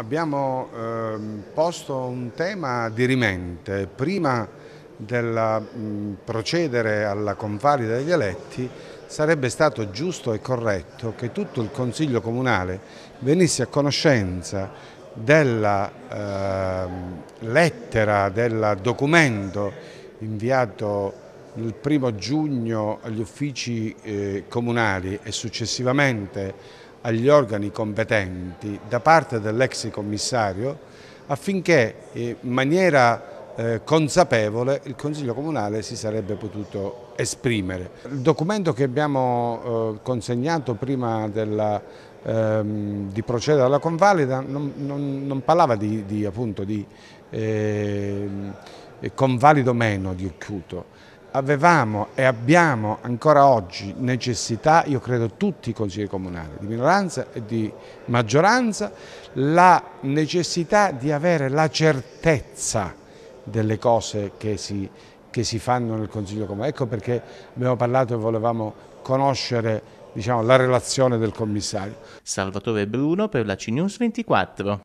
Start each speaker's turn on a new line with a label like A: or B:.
A: abbiamo ehm, posto un tema di rimente. Prima del mm, procedere alla convalida degli eletti sarebbe stato giusto e corretto che tutto il Consiglio Comunale venisse a conoscenza della eh, lettera, del documento inviato il primo giugno agli uffici eh, comunali e successivamente agli organi competenti da parte dell'ex commissario affinché eh, in maniera eh, consapevole il Consiglio Comunale si sarebbe potuto esprimere. Il documento che abbiamo eh, consegnato prima della, ehm, di procedere alla convalida non, non, non parlava di, di, appunto, di eh, convalido meno di occhiuto, avevamo e abbiamo ancora oggi necessità, io credo tutti i consigli comunali, di minoranza e di maggioranza, la necessità di avere la certezza delle cose che si, che si fanno nel Consiglio Comunale. Ecco perché abbiamo parlato e volevamo conoscere diciamo, la relazione del commissario. Salvatore Bruno per la CNews 24.